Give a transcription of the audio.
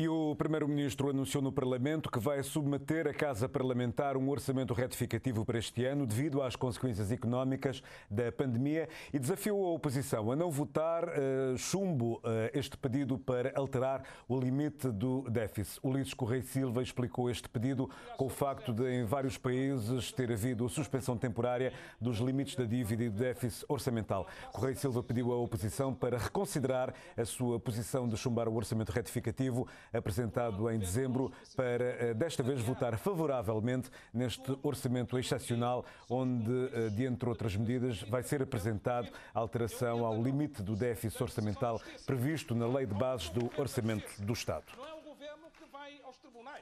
E o Primeiro-Ministro anunciou no Parlamento que vai submeter à Casa Parlamentar um orçamento retificativo para este ano, devido às consequências económicas da pandemia, e desafiou a oposição a não votar uh, chumbo uh, este pedido para alterar o limite do déficit. Ulisses Correia Silva explicou este pedido com o facto de, em vários países, ter havido a suspensão temporária dos limites da dívida e do déficit orçamental. Correia Silva pediu à oposição para reconsiderar a sua posição de chumbar o orçamento retificativo apresentado em dezembro, para eh, desta vez votar favoravelmente neste orçamento excepcional, onde, eh, de entre outras medidas, vai ser apresentado a alteração ao limite do déficit orçamental previsto na Lei de Bases do Orçamento do Estado. É